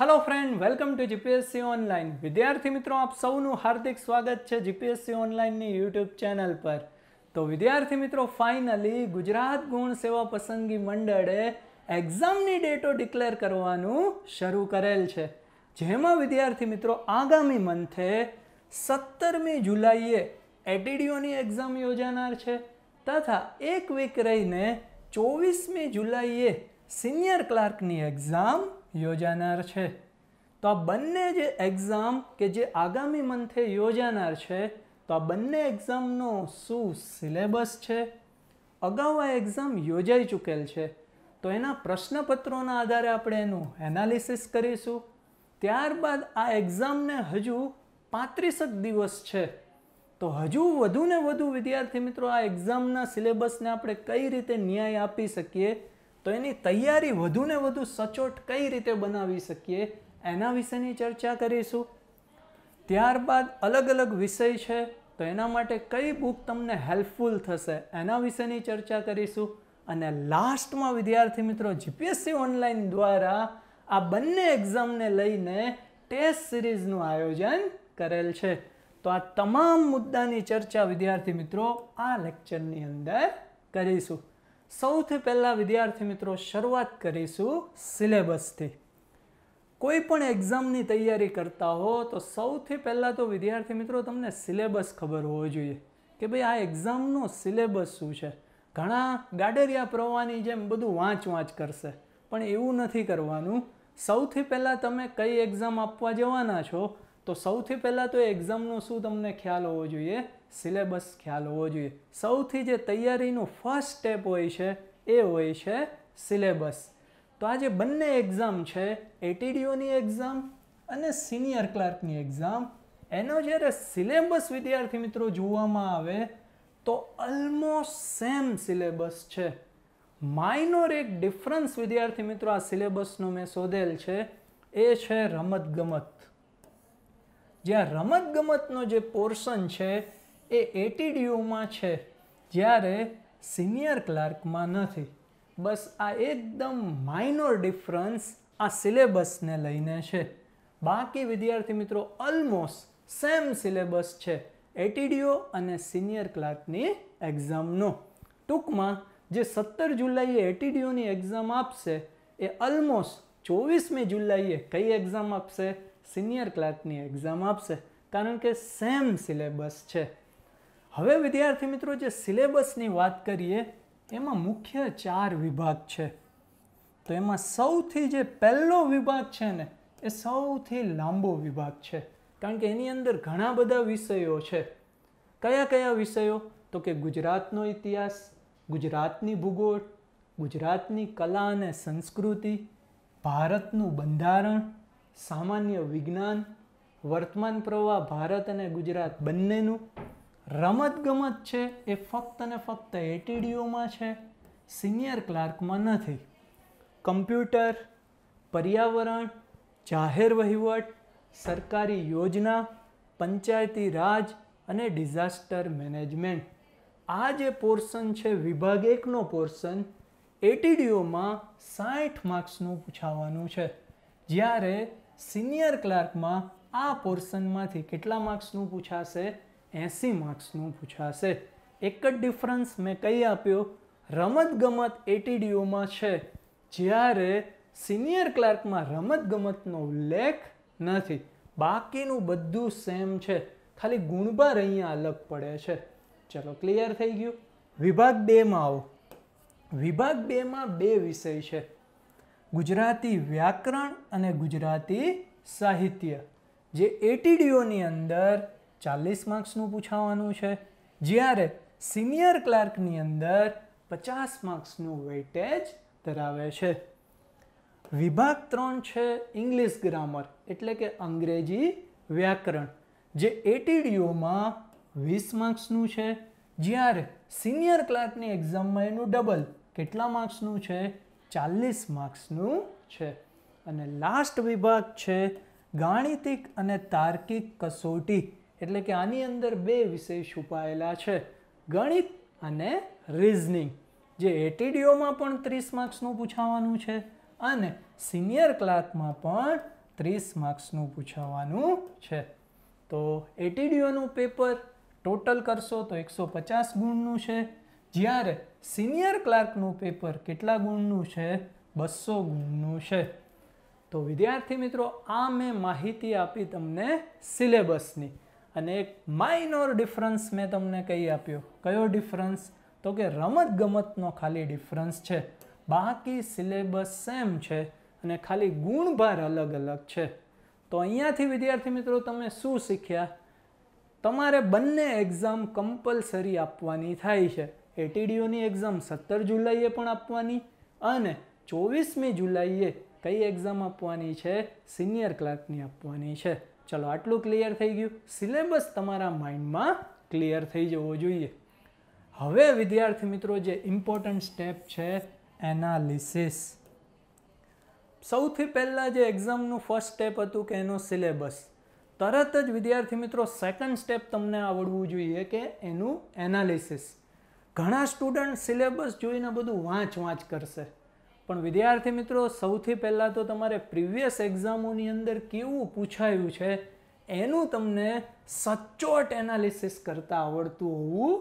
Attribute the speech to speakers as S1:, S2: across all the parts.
S1: hello friend welcome to GPSC online વિદ્યાર્થી મિત્રો આપ સૌનું હાર્દિક સ્વાગત છે જીપીએસસી ઓનલાઈનની યુટ્યુબ ચેનલ પર તો વિદ્યાર્થી મિત્રો ફાઇનલી ગુજરાત ગુણ સેવા પસંદગી મંડળે એક્ઝામની ડેટો ડિક્લેર કરવાનું શરૂ કરેલ છે જેમાં વિદ્યાર્થી મિત્રો આગામી મંથે સત્તરમી જુલાઈએ એટીડીઓની એક્ઝામ યોજાનાર છે તથા એક વીક રહીને ચોવીસમી જુલાઈએ સિનિયર ક્લાર્કની એક્ઝામ યોજાનાર છે તો આ બંને જે એક્ઝામ કે જે આગામી મંથે યોજાનાર છે તો આ બંને એક્ઝામનો શું સિલેબસ છે અગાઉ આ એક્ઝામ યોજાઈ ચૂકેલ છે તો એના પ્રશ્નપત્રોના આધારે આપણે એનું એનાલિસિસ કરીશું ત્યારબાદ આ એક્ઝામને હજુ પાંત્રીસક દિવસ છે તો હજુ વધુ ને વધુ વિદ્યાર્થી મિત્રો આ એક્ઝામના સિલેબસને આપણે કઈ રીતે ન્યાય આપી શકીએ તો એની તૈયારી વધુ ને વધુ સચોટ કઈ રીતે બનાવી શકીએ એના વિશેની ચર્ચા કરીશું ત્યારબાદ અલગ અલગ વિષય છે તો એના માટે કઈ બુક તમને હેલ્પફુલ થશે એના વિશેની ચર્ચા કરીશું અને લાસ્ટમાં વિદ્યાર્થી મિત્રો જીપીએસસી ઓનલાઈન દ્વારા આ બંને એક્ઝામને લઈને ટેસ્ટ સિરીઝનું આયોજન કરેલ છે તો આ તમામ મુદ્દાની ચર્ચા વિદ્યાર્થી મિત્રો આ લેક્ચરની અંદર કરીશું સૌથી પહેલાં વિદ્યાર્થી મિત્રો શરૂઆત કરીશું સિલેબસથી કોઈ પણ એક્ઝામની તૈયારી કરતા હો તો સૌથી પહેલાં તો વિદ્યાર્થી મિત્રો તમને સિલેબસ ખબર હોવો જોઈએ કે ભાઈ આ એક્ઝામનો સિલેબસ શું છે ઘણા ગાડરિયા પ્રવાહની જેમ બધું વાંચ વાંચ કરશે પણ એવું નથી કરવાનું સૌથી પહેલાં તમે કઈ એક્ઝામ આપવા જવાના છો તો સૌથી પહેલાં તો એક્ઝામનો શું તમને ખ્યાલ હોવો જોઈએ સિલેબસ ખ્યાલ હોવો જોઈએ સૌથી જે તૈયારીનું ફર્સ્ટ સ્ટેપ હોય છે એ હોય છે સિલેબસ તો આ જે બંને એક્ઝામ છે એટીડીઓની એક્ઝામ અને સિનિયર ક્લાર્કની એક્ઝામ એનો જ્યારે સિલેબસ વિદ્યાર્થી મિત્રો જોવામાં આવે તો ઓલમોસ્ટ સેમ સિલેબસ છે માઇનોર એક ડિફરન્સ વિદ્યાર્થી મિત્રો આ સિલેબસનો મેં શોધેલ છે એ છે રમતગમત જ્યાં રમતગમતનો જે પોર્શન છે એ એટીડીયુમાં છે જ્યારે સિનિયર ક્લાર્કમાં નથી બસ આ એકદમ માઇનોર ડિફરન્સ આ સિલેબસને લઈને છે બાકી વિદ્યાર્થી મિત્રો ઓલમોસ્ટ સેમ સિલેબસ છે એટીડીઓ અને સિનિયર ક્લાર્કની એક્ઝામનો ટૂંકમાં જે સત્તર જુલાઈએ એટીડીઓની એક્ઝામ આપશે એ ઓલમોસ્ટ ચોવીસમી જુલાઈએ કઈ એક્ઝામ આપશે સિનિયર ક્લાર્કની એક્ઝામ આપશે કારણ કે સેમ સિલેબસ છે હવે વિદ્યાર્થી મિત્રો જે સિલેબસની વાત કરીએ એમાં મુખ્ય ચાર વિભાગ છે તો એમાં સૌથી જે પહેલો વિભાગ છે ને એ સૌથી લાંબો વિભાગ છે કારણ કે એની અંદર ઘણા બધા વિષયો છે કયા કયા વિષયો તો કે ગુજરાતનો ઇતિહાસ ગુજરાતની ભૂગોળ ગુજરાતની કલા અને સંસ્કૃતિ ભારતનું બંધારણ સામાન્ય વિજ્ઞાન વર્તમાન પ્રવાહ ભારત અને ગુજરાત બંનેનું રમતગમત છે એ ફક્ત અને ફક્ત એટીડીઓમાં છે સિનિયર ક્લાર્કમાં નથી કમ્પ્યુટર પર્યાવરણ જાહેર વહીવટ સરકારી યોજના પંચાયતી રાજ અને ડિઝાસ્ટર મેનેજમેન્ટ આ જે પોર્શન છે વિભાગ એકનો પોર્શન એટીડીઓમાં સાઠ માર્ક્સનું પૂછાવાનું છે જ્યારે સિનિયર ક્લાર્કમાં આ પોર્શનમાંથી કેટલા માર્ક્સનું પૂછાશે એંસી માર્ક્સનું પૂછાશે એક જ ડિફરન્સ મેં કહી આપ્યો રમતગમત એટીડીઓમાં છે જ્યારે સિનિયર ક્લાર્કમાં રમતગમતનો ઉલ્લેખ નથી બાકીનું બધું સેમ છે ખાલી ગુણભાર અહીંયા અલગ પડે છે ચલો ક્લિયર થઈ ગયું વિભાગ બેમાં આવો વિભાગ બેમાં બે વિષય છે ગુજરાતી વ્યાકરણ અને ગુજરાતી સાહિત્ય જે એટીડીઓની અંદર ચાલીસ માર્ક્સનું પૂછાવાનું છે જ્યારે સિનિયર ક્લાર્કની અંદર પચાસ માર્ક્સનું વેઇટેજ ધરાવે છે વિભાગ ત્રણ છે ઇંગ્લિશ ગ્રામર એટલે કે અંગ્રેજી વ્યાકરણ જે એટીડીઓમાં વીસ માર્ક્સનું છે જ્યારે સિનિયર ક્લાર્કની એક્ઝામમાં એનું ડબલ કેટલા માર્ક્સનું છે ચાલીસ માર્ક્સનું છે અને લાસ્ટ વિભાગ છે ગાણિતિક અને તાર્કિક કસોટી એટલે કે આની અંદર બે વિષય છુપાયેલા છે ગણિત અને રિઝનિંગ જે એટીડીઓમાં પણ ત્રીસ માર્ક્સનું પૂછાવાનું છે અને સિનિયર ક્લાર્કમાં પણ ત્રીસ માર્ક્સનું પૂછાવાનું છે તો એટીડીઓનું પેપર ટોટલ કરશો તો એકસો પચાસ ગુણનું છે જ્યારે સિનિયર ક્લાર્કનું પેપર કેટલા ગુણનું છે બસો ગુણનું છે તો વિદ્યાર્થી મિત્રો આ મેં માહિતી આપી તમને સિલેબસની અને એક માઇનોર ડિફરન્સ મેં તમને કહી આપ્યો કયો ડિફરન્સ તો કે રમત ગમતનો ખાલી ડિફરન્સ છે બાકી સિલેબસ સેમ છે અને ખાલી ગુણભાર અલગ અલગ છે તો અહીંયાથી વિદ્યાર્થી મિત્રો તમે શું શીખ્યા તમારે બંને એક્ઝામ કમ્પલસરી આપવાની થાય છે એટીડીઓની એક્ઝામ સત્તર જુલાઈએ પણ આપવાની અને ચોવીસમી જુલાઈએ કઈ એક્ઝામ આપવાની છે સિનિયર ક્લાર્કની આપવાની છે ચલો આટલું ક્લિયર થઈ ગયું સિલેબસ તમારા માઇન્ડમાં ક્લિયર થઈ જવો જોઈએ હવે વિદ્યાર્થી મિત્રો જે ઇમ્પોર્ટન્ટ સ્ટેપ છે એનાલિસિસ સૌથી પહેલાં જે એક્ઝામનું ફર્સ્ટ સ્ટેપ હતું કે એનો સિલેબસ તરત જ વિદ્યાર્થી મિત્રો સેકન્ડ સ્ટેપ તમને આવડવું જોઈએ કે એનું એનાલિસિસ ઘણા સ્ટુડન્ટ સિલેબસ જોઈને બધું વાંચ વાંચ કરશે પણ વિદ્યાર્થી મિત્રો સૌથી પહેલાં તો તમારે પ્રિવિયસ એક્ઝામોની અંદર કેવું પૂછાયું છે એનું તમને સચોટ એનાલિસિસ કરતાં આવડતું હોવું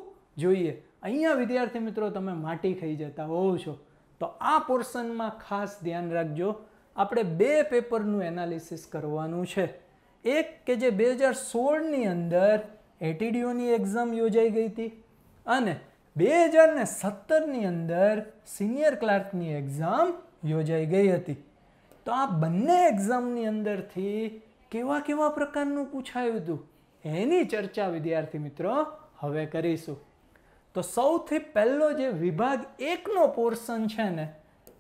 S1: જોઈએ અહીંયા વિદ્યાર્થી મિત્રો તમે માટી ખાઈ જતા હોવ છો તો આ પોર્શનમાં ખાસ ધ્યાન રાખજો આપણે બે પેપરનું એનાલિસિસ કરવાનું છે એક કે જે બે હજાર સોળની અંદર એટીડીઓની એક્ઝામ યોજાઈ ગઈ હતી અને બે હજાર ને સત્તરની અંદર સિનિયર ક્લાર્કની એક્ઝામ યોજાઈ ગઈ હતી તો આ બંને એક્ઝામની અંદરથી કેવા કેવા પ્રકારનું પૂછાયું હતું એની ચર્ચા વિદ્યાર્થી મિત્રો હવે કરીશું તો સૌથી પહેલો જે વિભાગ એકનો પોર્શન છે ને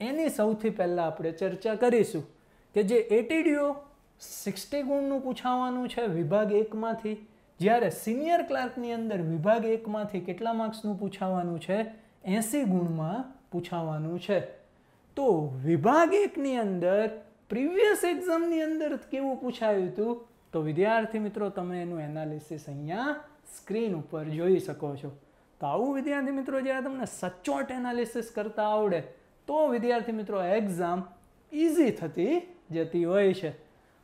S1: એની સૌથી પહેલાં આપણે ચર્ચા કરીશું કે જે એટીડીઓ સિક્સટી ગુણનું પૂછાવાનું છે વિભાગ એકમાંથી જ્યારે સિનિયર ક્લાર્કની અંદર વિભાગ એકમાંથી કેટલા માર્ક્સનું પૂછાવાનું છે એંસી ગુણમાં પૂછાવાનું છે તો વિભાગ એકની અંદર પ્રિવિયસ એક્ઝામની અંદર કેવું પૂછાયું હતું તો વિદ્યાર્થી મિત્રો તમે એનું એનાલિસિસ અહીંયા સ્ક્રીન ઉપર જોઈ શકો છો તો આવું વિદ્યાર્થી મિત્રો જ્યારે તમને સચોટ એનાલિસિસ કરતા આવડે તો વિદ્યાર્થી મિત્રો એક્ઝામ ઇઝી થતી જતી હોય છે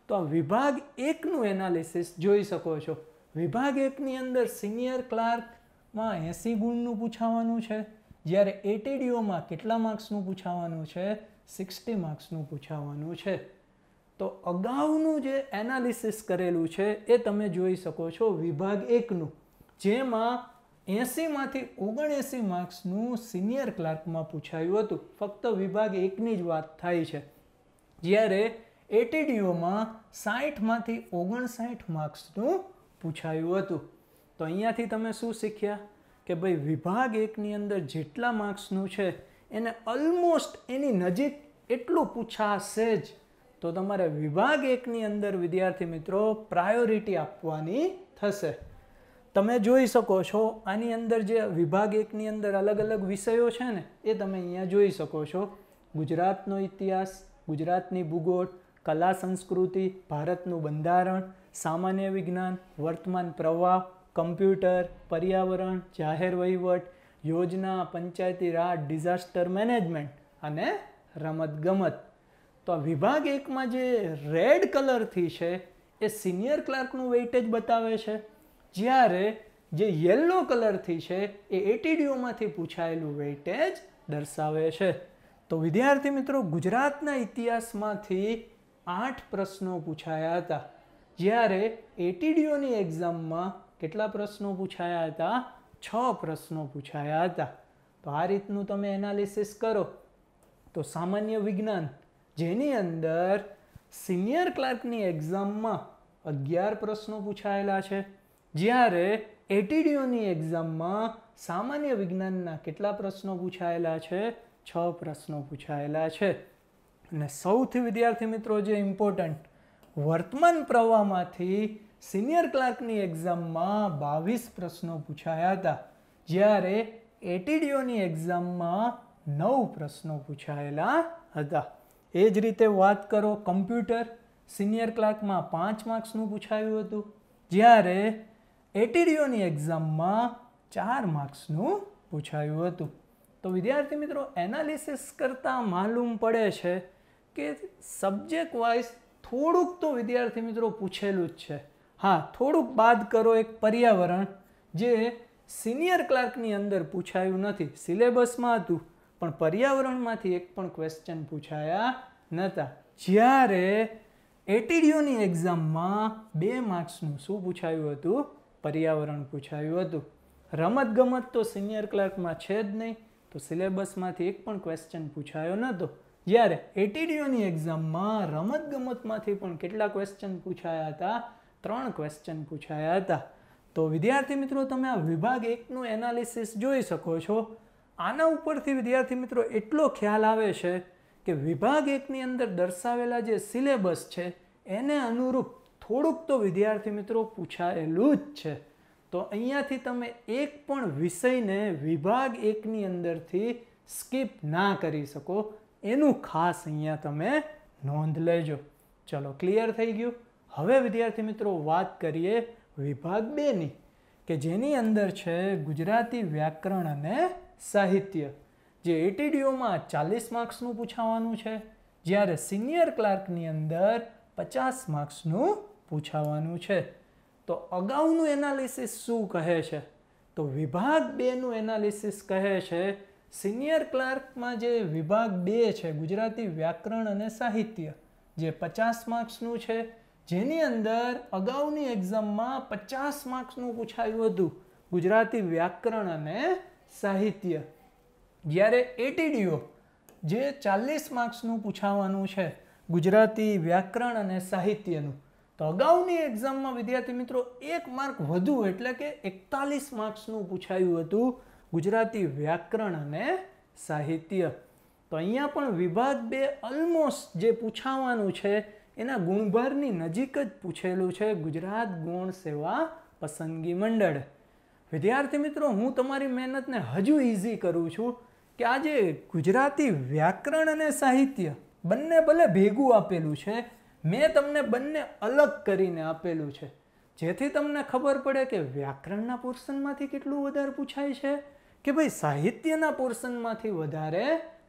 S1: તો આ વિભાગ એકનું એનાલિસિસ જોઈ શકો છો વિભાગ એકની અંદર સિનિયર ક્લાર્કમાં એંસી ગુણનું પૂછાવાનું છે જ્યારે એટીડીઓમાં કેટલા માર્ક્સનું પૂછાવાનું છે સિક્સટી માર્ક્સનું પૂછાવાનું છે તો અગાઉનું જે એનાલિસિસ કરેલું છે એ તમે જોઈ શકો છો વિભાગ એકનું જેમાં એંસીમાંથી ઓગણએંસી માર્ક્સનું સિનિયર ક્લાર્કમાં પૂછાયું હતું ફક્ત વિભાગ એકની જ વાત થાય છે જ્યારે એટીડીઓમાં સાઠમાંથી ઓગણસાઠ માર્ક્સનું પૂછાયું હતું તો અહીંયાથી તમે શું શીખ્યા કે ભાઈ વિભાગ એકની અંદર જેટલા માર્ક્સનું છે એને ઓલમોસ્ટ એની નજીક એટલું પૂછાશે જ તો તમારે વિભાગ એકની અંદર વિદ્યાર્થી મિત્રો પ્રાયોરિટી આપવાની થશે તમે જોઈ શકો છો આની અંદર જે વિભાગ એકની અંદર અલગ અલગ વિષયો છે ને એ તમે અહીંયા જોઈ શકો છો ગુજરાતનો ઇતિહાસ ગુજરાતની ભૂગોળ કલા સંસ્કૃતિ ભારતનું બંધારણ સામાન્ય વિજ્ઞાન વર્તમાન પ્રવાહ કમ્પ્યુટર પર્યાવરણ જાહેર વહીવટ યોજના પંચાયતી રાજ ડિઝાસ્ટર મેનેજમેન્ટ અને રમતગમત તો આ વિભાગ એકમાં જે રેડ કલરથી છે એ સિનિયર ક્લાર્કનું વેઇટેજ બતાવે છે જ્યારે જે યલો કલરથી છે એ એટીડીઓમાંથી પૂછાયેલું વેઇટેજ દર્શાવે છે તો વિદ્યાર્થી મિત્રો ગુજરાતના ઇતિહાસમાંથી આઠ પ્રશ્નો પૂછાયા હતા જ્યારે એટીડીઓની એક્ઝામમાં કેટલા પ્રશ્નો પૂછાયા હતા છ પ્રશ્નો પૂછાયા હતા તો આ રીતનું તમે એનાલિસિસ કરો તો સામાન્ય વિજ્ઞાન જેની અંદર સિનિયર ક્લાર્કની એક્ઝામમાં અગિયાર પ્રશ્નો પૂછાયેલા છે જ્યારે એટીડીઓની એક્ઝામમાં સામાન્ય વિજ્ઞાનના કેટલા પ્રશ્નો પૂછાયેલા છે છ પ્રશ્નો પૂછાયેલા છે અને સૌથી વિદ્યાર્થી મિત્રો જે ઇમ્પોર્ટન્ટ વર્તમાન પ્રવાહમાંથી સિનિયર ક્લાર્કની એક્ઝામમાં બાવીસ પ્રશ્નો પૂછાયા હતા જ્યારે એટીડીઓની એક્ઝામમાં નવ પ્રશ્નો પૂછાયેલા હતા એ જ રીતે વાત કરો કમ્પ્યુટર સિનિયર ક્લાર્કમાં પાંચ માર્ક્સનું પૂછાયું હતું જ્યારે એટીડીઓની એક્ઝામમાં ચાર માર્ક્સનું પૂછાયું હતું તો વિદ્યાર્થી મિત્રો એનાલિસિસ કરતાં માલુમ પડે છે કે સબ્જેક્ટ વાઇઝ થોડુંક તો વિદ્યાર્થી મિત્રો પૂછેલું જ છે હા થોડુંક બાદ કરો એક પર્યાવરણ જે સિનિયર ક્લાર્કની અંદર પૂછાયું નથી સિલેબસમાં હતું પણ પર્યાવરણમાંથી એક પણ ક્વેશ્ચન પૂછાયા નહોતા જ્યારે એટીડીઓની એક્ઝામમાં બે માર્ક્સનું શું પૂછાયું હતું પર્યાવરણ પૂછાયું હતું રમતગમત તો સિનિયર ક્લાર્કમાં છે જ નહીં તો સિલેબસમાંથી એક પણ ક્વેશ્ચન પૂછાયો નહોતો જ્યારે એટીડીયુની એક્ઝામમાં રમતગમતમાંથી પણ કેટલા ક્વેશ્ચન પૂછાયા હતા ત્રણ ક્વેશ્ચન પૂછાયા હતા તો વિદ્યાર્થી મિત્રો તમે આ વિભાગ એકનું એનાલિસિસ જોઈ શકો છો આના ઉપરથી વિદ્યાર્થી મિત્રો એટલો ખ્યાલ આવે છે કે વિભાગ એકની અંદર દર્શાવેલા જે સિલેબસ છે એને અનુરૂપ થોડુંક તો વિદ્યાર્થી મિત્રો પૂછાયેલું જ છે તો અહીંયાથી તમે એક પણ વિષયને વિભાગ એકની અંદરથી સ્કીપ ના કરી શકો એનું ખાસ અહીંયા તમે નોંધ લેજો ચલો ક્લિયર થઈ ગયું હવે વિદ્યાર્થી મિત્રો વાત કરીએ વિભાગ બેની કે જેની અંદર છે ગુજરાતી વ્યાકરણ અને સાહિત્ય જે એટીડીઓમાં ચાલીસ માર્ક્સનું પૂછાવાનું છે જ્યારે સિનિયર ક્લાર્કની અંદર પચાસ માર્ક્સનું પૂછાવાનું છે તો અગાઉનું એનાલિસિસ શું કહે છે તો વિભાગ બેનું એનાલિસિસ કહે છે સિનિયર ક્લાર્કમાં જે વિભાગ બે છે ગુજરાતી વ્યાકરણ અને સાહિત્ય જે પચાસ માર્ક્સનું છે જેની અંદર અગાઉની એક્ઝામમાં પચાસ માર્ક્સનું પૂછાયું હતું ગુજરાતી વ્યાકરણ અને સાહિત્ય જ્યારે એટીડીઓ જે ચાલીસ માર્ક્સનું પૂછાવાનું છે ગુજરાતી વ્યાકરણ અને સાહિત્યનું તો અગાઉની એક્ઝામમાં વિદ્યાર્થી મિત્રો એક માર્ક વધુ એટલે કે એકતાલીસ માર્ક્સનું પૂછાયું હતું ગુજરાતી વ્યાકરણ અને સાહિત્ય તો અહીંયા પણ વિભાગ બે ઓલમોસ્ટ જે પૂછાવાનું છે એના ગુણભારની નજીક જ પૂછેલું છે ગુજરાત ગુણ સેવા પસંદગી મંડળ વિદ્યાર્થી મિત્રો હું તમારી મહેનતને હજુ ઇઝી કરું છું કે આજે ગુજરાતી વ્યાકરણ અને સાહિત્ય બંને ભલે ભેગું આપેલું છે મેં તમને બંને અલગ કરીને આપેલું છે જેથી તમને ખબર પડે કે વ્યાકરણના પોર્શનમાંથી કેટલું વધારે પૂછાય છે કે ભાઈ સાહિત્યના પોર્શનમાંથી વધારે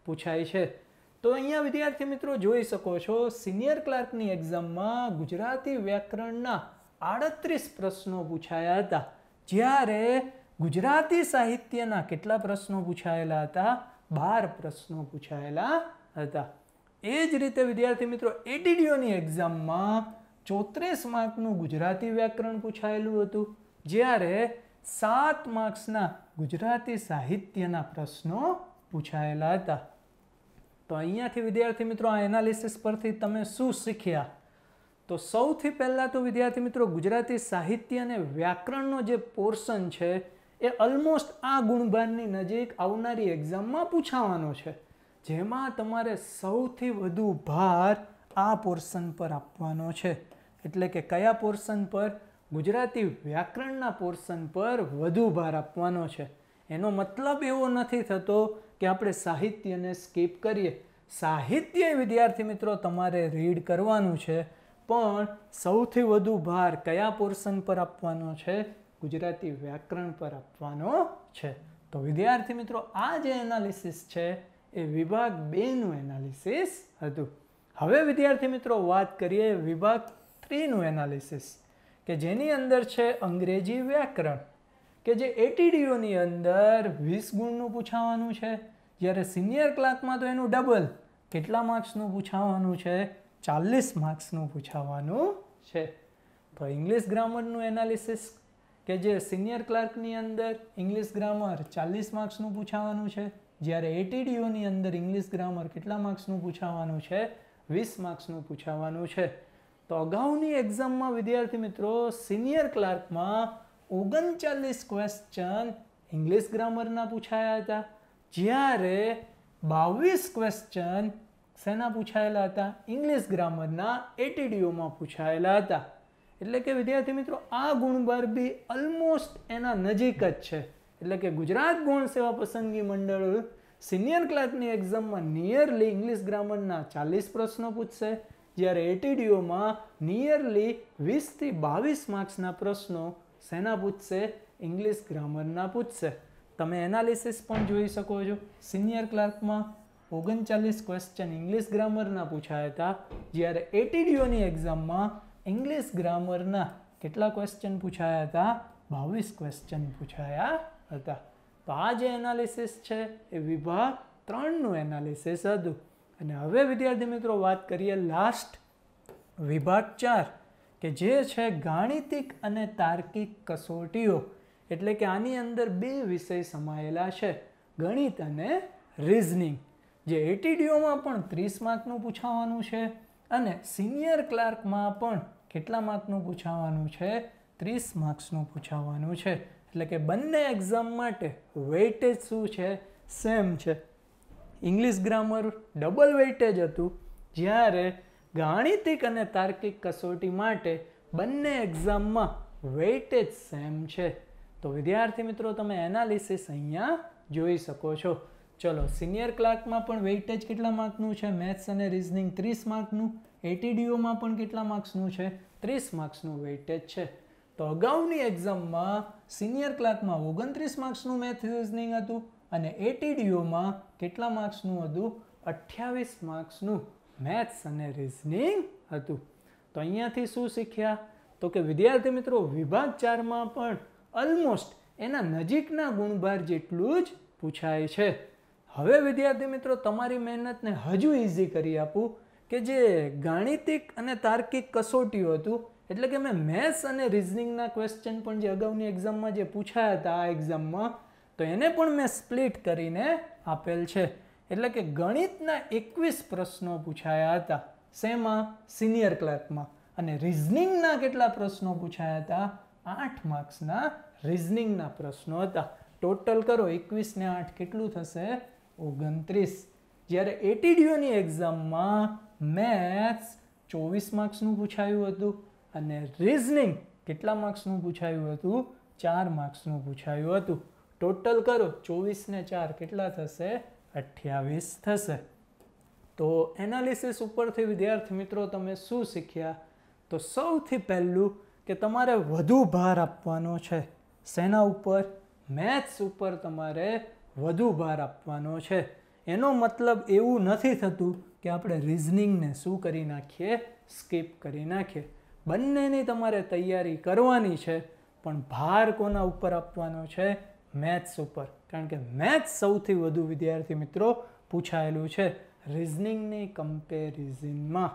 S1: પૂછાય છે તો અહીંયા વિદ્યાર્થી મિત્રો જોઈ શકો છો સિનિયર ક્લાર્કની એક્ઝામમાં ગુજરાતી વ્યાકરણના આડત્રીસ પ્રશ્નો પૂછાયા હતા જ્યારે ગુજરાતી સાહિત્યના કેટલા પ્રશ્નો પૂછાયેલા હતા બાર પ્રશ્નો પૂછાયેલા હતા એ જ રીતે વિદ્યાર્થી મિત્રો એટીડીઓની એક્ઝામમાં ચોત્રીસ માર્કનું ગુજરાતી વ્યાકરણ પૂછાયેલું હતું જ્યારે સાત માર્ક્સના ગુજરાતી સાહિત્યના પ્રશ્નો પૂછાયેલા હતા તો અહીંયાથી વિદ્યાર્થી મિત્રો આ એનાલિસિસ પરથી તમે શું શીખ્યા તો સૌથી પહેલાં તો વિદ્યાર્થી મિત્રો ગુજરાતી સાહિત્ય અને વ્યાકરણનો જે પોર્શન છે એ ઓલમોસ્ટ આ ગુણભારની નજીક આવનારી એક્ઝામમાં પૂછાવાનો છે જેમાં તમારે સૌથી વધુ ભાર આ પોર્શન પર આપવાનો છે એટલે કે કયા પોર્શન પર ગુજરાતી વ્યાકરણના પોર્શન પર વધુ ભાર આપવાનો છે એનો મતલબ એવો નથી થતો કે આપણે સાહિત્યને સ્કીપ કરીએ સાહિત્ય વિદ્યાર્થી મિત્રો તમારે રીડ કરવાનું છે પણ સૌથી વધુ ભાર કયા પોર્શન પર આપવાનો છે ગુજરાતી વ્યાકરણ પર આપવાનો છે તો વિદ્યાર્થી મિત્રો આ જે એનાલિસિસ છે એ વિભાગ બેનું એનાલિસિસ હતું હવે વિદ્યાર્થી મિત્રો વાત કરીએ વિભાગ થ્રીનું એનાલિસિસ કે જેની અંદર છે અંગ્રેજી વ્યાકરણ કે જે એટીડીઓની અંદર વીસ ગુણનું પૂછાવાનું છે જ્યારે સિનિયર ક્લાર્કમાં તો એનું ડબલ કેટલા માર્ક્સનું પૂછાવાનું છે ચાલીસ માર્ક્સનું પૂછાવાનું છે તો ઇંગ્લિશ ગ્રામરનું એનાલિસિસ કે જે સિનિયર ક્લાર્કની અંદર ઇંગ્લિશ ગ્રામર ચાલીસ માર્ક્સનું પૂછાવાનું છે જ્યારે એટીડીઓની અંદર ઇંગ્લિશ ગ્રામર કેટલા માર્ક્સનું પૂછાવાનું છે વીસ માર્ક્સનું પૂછાવાનું છે તો અગાઉની એક્ઝામમાં વિદ્યાર્થી મિત્રો સિનિયર ક્લાર્કમાં ઓગણચાલીસ ક્વેશ્ચન ઇંગ્લિશ ગ્રામરના પૂછાયા હતા જ્યારે બાવીસ ક્વેશ્ચન શેના પૂછાયેલા હતા ઇંગ્લિશ ગ્રામરના એટીડીઓમાં પૂછાયેલા હતા એટલે કે વિદ્યાર્થી મિત્રો આ ગુણબર બી ઓલમોસ્ટ એના નજીક જ છે એટલે કે ગુજરાત ગુણ સેવા પસંદગી મંડળ સિનિયર ક્લાર્કની એક્ઝામમાં નિયરલી ઇંગ્લિશ ગ્રામરના ચાલીસ પ્રશ્નો પૂછશે જ્યારે એટીડીયુમાં નિયરલી વીસથી બાવીસ માર્ક્સના પ્રશ્નો શેના પૂછશે ઇંગ્લિશ ગ્રામરના પૂછશે તમે એનાલિસિસ પણ જોઈ શકો છો સિનિયર ક્લાર્કમાં ઓગણચાલીસ ક્વેશ્ચન ઇંગ્લિશ ગ્રામરના પૂછાયા હતા જ્યારે એટીડીઓની એક્ઝામમાં ઇંગ્લિશ ગ્રામરના કેટલા ક્વેશ્ચન પૂછાયા હતા બાવીસ ક્વેશ્ચન પૂછાયા હતા તો આ જે એનાલિસિસ છે એ વિભાગ ત્રણનું એનાલિસિસ હતું અને હવે વિદ્યાર્થી મિત્રો વાત કરીએ લાસ્ટ વિભાગ ચાર કે જે છે ગાણિતિક અને તાર્કિક કસોટીઓ એટલે કે આની અંદર બે વિષય સમાયેલા છે ગણિત અને રિઝનિંગ જે એટીડીઓમાં પણ ત્રીસ માર્કનું પૂછાવાનું છે અને સિનિયર ક્લાર્કમાં પણ કેટલા માર્કનું પૂછાવાનું છે ત્રીસ માર્ક્સનું પૂછાવાનું છે એટલે કે બંને એક્ઝામ માટે વેઇટેજ શું છે સેમ છે ઇંગ્લિશ ગ્રામર ડબલ વેઇટેજ હતું જ્યારે ગાણિતિક અને તાર્કિક કસોટી માટે બંને એક્ઝામમાં વેઇટેજ સેમ છે તો વિદ્યાર્થી મિત્રો તમે એનાલિસિસ અહીંયા જોઈ શકો છો ચલો સિનિયર ક્લાર્કમાં પણ વેઇટેજ કેટલા માર્કનું છે મેથ્સ અને રિઝનિંગ ત્રીસ માર્કનું એટીડીઓમાં પણ કેટલા માર્ક્સનું છે ત્રીસ માર્ક્સનું વેઇટેજ છે તો અગાઉની એક્ઝામમાં સિનિયર ક્લાર્કમાં ઓગણત્રીસ માર્ક્સનું મેથ્સ રિઝનિંગ હતું અને એટીડીઓમાં કેટલા માર્ક્સનું હતું અઠ્યાવીસ માર્ક્સનું મેથ્સ અને રિઝનિંગ હતું તો અહીંયાથી શું શીખ્યા તો કે વિદ્યાર્થી મિત્રો વિભાગ ચારમાં પણ ઓલમોસ્ટ એના નજીકના ગુણભાર જેટલું જ પૂછાય છે હવે વિદ્યાર્થી મિત્રો તમારી મહેનતને હજુ ઇઝી કરી આપું કે જે ગાણિતિક અને તાર્કિક કસોટીઓ હતું એટલે કે મેં મેથ્સ અને રિઝનિંગના ક્વેશ્ચન પણ જે અગાઉની એક્ઝામમાં જે પૂછાયા હતા આ એક્ઝામમાં તો એને પણ મેં સ્પ્લિટ કરીને આપેલ છે એટલે કે ગણિતના એકવીસ પ્રશ્નો પૂછાયા હતા શેમાં સિનિયર ક્લાર્કમાં અને રિઝનિંગના કેટલા પ્રશ્નો પૂછાયા હતા આઠ માર્ક્સના રિઝનિંગના પ્રશ્નો હતા ટોટલ કરો એકવીસને આઠ કેટલું થશે ઓગણત્રીસ જ્યારે એટીડીઓની એક્ઝામમાં મેથ્સ ચોવીસ માર્ક્સનું પૂછાયું હતું અને રિઝનિંગ કેટલા માર્ક્સનું પૂછાયું હતું ચાર માર્ક્સનું પૂછાયું હતું ટોટલ કરો ચોવીસને ચાર કેટલા થશે અઠ્યાવીસ થશે તો એનાલિસિસ ઉપરથી વિદ્યાર્થી મિત્રો તમે શું શીખ્યા તો સૌથી પહેલું કે તમારે વધુ ભાર આપવાનો છે સેના ઉપર મેથ્સ ઉપર તમારે વધુ ભાર આપવાનો છે એનો મતલબ એવું નથી થતું કે આપણે રિઝનિંગને શું કરી નાખીએ સ્કીપ કરી નાખીએ બંનેની તમારે તૈયારી કરવાની છે પણ ભાર કોના ઉપર આપવાનો છે મેથ્સ ઉપર કારણ કે મેથ્સ સૌથી વધુ વિદ્યાર્થી મિત્રો પૂછાયેલું છે રિઝનિંગની કમ્પેરિઝનમાં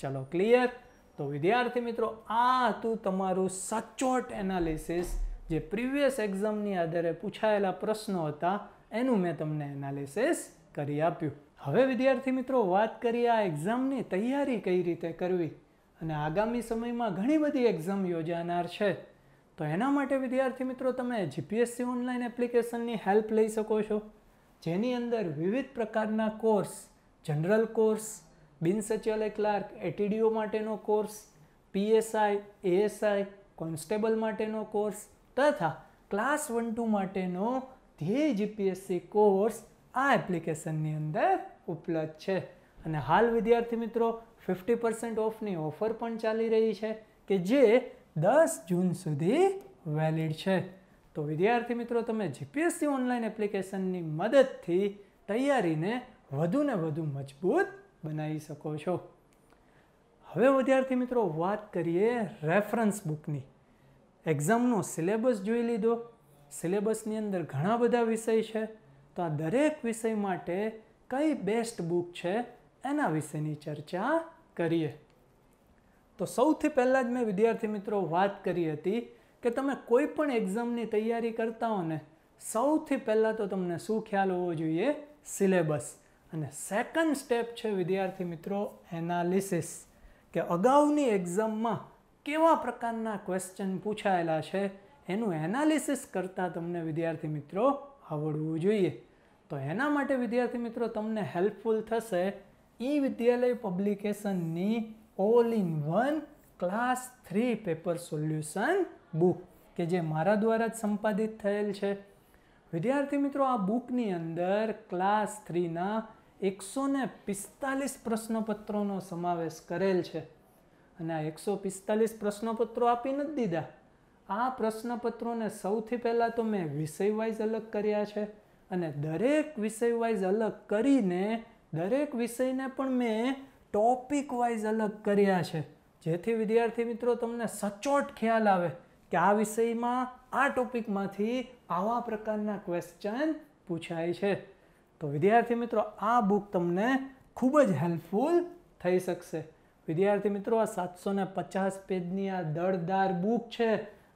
S1: ચલો ક્લિયર તો વિદ્યાર્થી મિત્રો આ હતું તમારું સચોટ એનાલિસિસ જે પ્રિવિયસ એક્ઝામની આધારે પૂછાયેલા પ્રશ્નો હતા એનું મેં તમને એનાલિસિસ કરી આપ્યું હવે વિદ્યાર્થી મિત્રો વાત કરીએ આ એક્ઝામની તૈયારી કઈ રીતે કરવી અને આગામી સમયમાં ઘણી બધી એક્ઝામ યોજાનાર છે તો એના માટે વિદ્યાર્થી મિત્રો તમે જીપીએસસી ઓનલાઈન એપ્લિકેશનની હેલ્પ લઈ શકો છો જેની અંદર વિવિધ પ્રકારના કોર્સ જનરલ કોર્સ બિન ક્લાર્ક એટીડીઓ માટેનો કોર્સ પીએસઆઈ એએસઆઈ કોન્સ્ટેબલ માટેનો કોર્સ તથા ક્લાસ વન ટુ માટેનો ધ્યેય જીપીએસસી કોર્સ આ એપ્લિકેશનની અંદર ઉપલબ્ધ છે અને હાલ વિદ્યાર્થી મિત્રો ફિફ્ટી પર્સન્ટ ઓફની ઓફર પણ ચાલી રહી છે કે જે દસ જૂન સુધી વેલિડ છે તો વિદ્યાર્થી મિત્રો તમે જીપીએસસી ઓનલાઈન એપ્લિકેશનની મદદથી તૈયારીને વધુને વધુ મજબૂત બનાવી શકો છો હવે વિદ્યાર્થી મિત્રો વાત કરીએ રેફરન્સ બુકની એક્ઝામનો સિલેબસ જોઈ લીધો સિલેબસની અંદર ઘણા બધા વિષય છે તો આ દરેક વિષય માટે કઈ બેસ્ટ બુક છે એના વિશેની ચર્ચા કરીએ તો સૌથી પહેલાં જ મેં વિદ્યાર્થી મિત્રો વાત કરી હતી કે તમે કોઈ પણ એક્ઝામની તૈયારી કરતા હો ને સૌથી પહેલાં તો તમને શું ખ્યાલ હોવો જોઈએ સિલેબસ અને સેકન્ડ સ્ટેપ છે વિદ્યાર્થી મિત્રો એનાલિસિસ કે અગાઉની એક્ઝામમાં કેવા પ્રકારના ક્વેશ્ચન પૂછાયેલા છે એનું એનાલિસિસ કરતાં તમને વિદ્યાર્થી મિત્રો આવડવું જોઈએ તો એના માટે વિદ્યાર્થી મિત્રો તમને હેલ્પફુલ થશે ઈ વિદ્યાલય પબ્લિકેશનની all in one class three paper solution book કે જે મારા દ્વારા જ સંપાદિત થયેલ છે વિદ્યાર્થી મિત્રો આ બુકની અંદર ક્લાસ થ્રીના એકસો ને પિસ્તાલીસ પ્રશ્નપત્રોનો સમાવેશ કરેલ છે અને આ એકસો પિસ્તાલીસ પ્રશ્નપત્રો આપી નથી દીધા આ પ્રશ્નપત્રોને સૌથી પહેલાં તો મેં વિષય વાઇઝ અલગ કર્યા છે અને દરેક વિષય વાઇઝ અલગ કરીને દરેક વિષયને પણ મેં ટોપિક વાઇઝ અલગ કર્યા છે જેથી વિદ્યાર્થી મિત્રો તમને સચોટ ખ્યાલ આવે કે આ વિષયમાં આ ટોપિકમાંથી આવા પ્રકારના ક્વેશ્ચન પૂછાય છે તો વિદ્યાર્થી મિત્રો આ બુક તમને ખૂબ જ હેલ્પફુલ થઈ શકશે વિદ્યાર્થી મિત્રો આ સાતસો ને પચાસ પેજની આ દળદાર બુક છે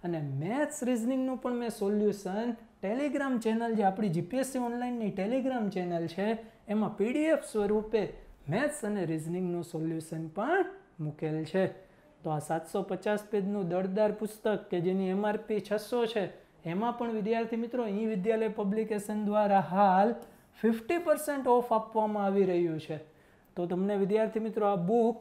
S1: અને મેથ્સ રિઝનિંગનું પણ મેં સોલ્યુશન ટેલિગ્રામ ચેનલ જે આપણી જીપીએસસી ઓનલાઈનની ટેલિગ્રામ ચેનલ છે એમાં પીડીએફ સ્વરૂપે મેથ્સ અને રિઝનિંગનું સોલ્યુશન પણ મૂકેલ છે તો આ સાતસો પચાસ પેજનું દળદાર પુસ્તક કે જેની એમઆરપી છસો છે એમાં પણ વિદ્યાર્થી મિત્રો ઈ વિદ્યાલય પબ્લિકેશન દ્વારા હાલ ફિફ્ટી પર્સન્ટ ઓફ આપવામાં આવી રહ્યું છે તો તમને વિદ્યાર્થી મિત્રો આ બુક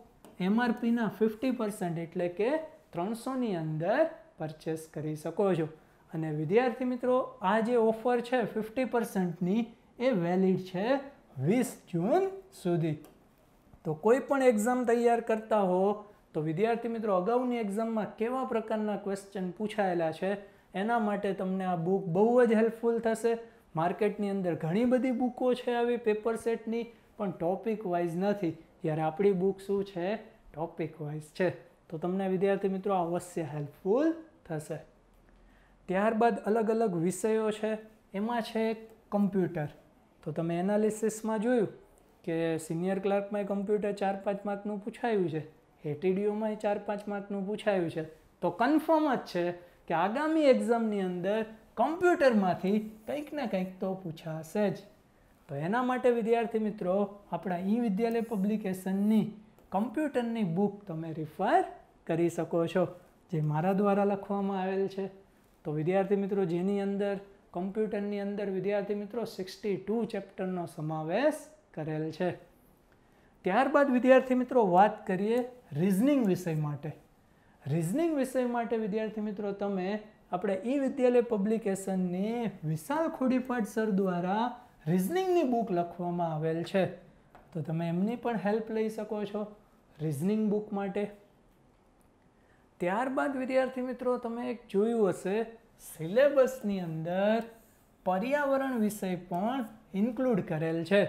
S1: એમઆરપીના ફિફ્ટી પર્સન્ટ એટલે કે ત્રણસોની અંદર પરચેસ કરી શકો છો અને વિદ્યાર્થી મિત્રો આ જે ઓફર છે ફિફ્ટી પર્સન્ટની એ વેલિડ છે વીસ જૂન સુધી તો કોઈ પણ એક્ઝામ તૈયાર કરતા હો તો વિદ્યાર્થી મિત્રો અગાઉની એક્ઝામમાં કેવા પ્રકારના ક્વેશ્ચન પૂછાયેલા છે એના માટે તમને આ બુક બહુ જ હેલ્પફુલ થશે માર્કેટની અંદર ઘણી બધી બુકો છે આવી પેપર સેટની પણ ટોપિક વાઇઝ નથી જ્યારે આપણી બુક શું છે ટોપિક વાઇઝ છે તો તમને વિદ્યાર્થી મિત્રો અવશ્ય હેલ્પફુલ થશે ત્યારબાદ અલગ અલગ વિષયો છે એમાં છે કમ્પ્યુટર તો તમે એનાલિસિસમાં જોયું કે સિનિયર ક્લાર્કમાં કમ્પ્યુટર ચાર પાંચ માર્કનું પૂછાયું છે એટીડીયુમાં ચાર પાંચ માર્કનું પૂછાયું છે તો કન્ફર્મ જ છે કે આગામી એક્ઝામની અંદર કમ્પ્યુટરમાંથી કંઈક ને કંઈક તો પૂછાશે જ તો એના માટે વિદ્યાર્થી મિત્રો આપણા ઈ વિદ્યાલય પબ્લિકેશનની કમ્પ્યુટરની બુક તમે રિફર કરી શકો છો જે મારા દ્વારા લખવામાં આવેલ છે તો વિદ્યાર્થી મિત્રો જેની અંદર કમ્પ્યુટરની અંદર વિદ્યાર્થી મિત્રો સિક્સટી ટુ ચેપ્ટરનો સમાવેશ કરેલ છે ત્યારબાદ વિદ્યાર્થી મિત્રો વાત કરીએ રિઝનિંગ વિષય માટે રિઝનિંગ વિષય માટે વિદ્યાર્થી મિત્રો તમે આપણે ઈ વિદ્યાલય પબ્લિકેશનની વિશાલ ખોડીપાટ સર દ્વારા રિઝનિંગની બુક લખવામાં આવેલ છે તો તમે એમની પણ હેલ્પ લઈ શકો છો રિઝનિંગ બુક માટે ત્યારબાદ વિદ્યાર્થી મિત્રો તમે એક જોયું હશે સિલેબસની અંદર પર્યાવરણ વિષય પણ ઇન્ક્લુડ કરેલ છે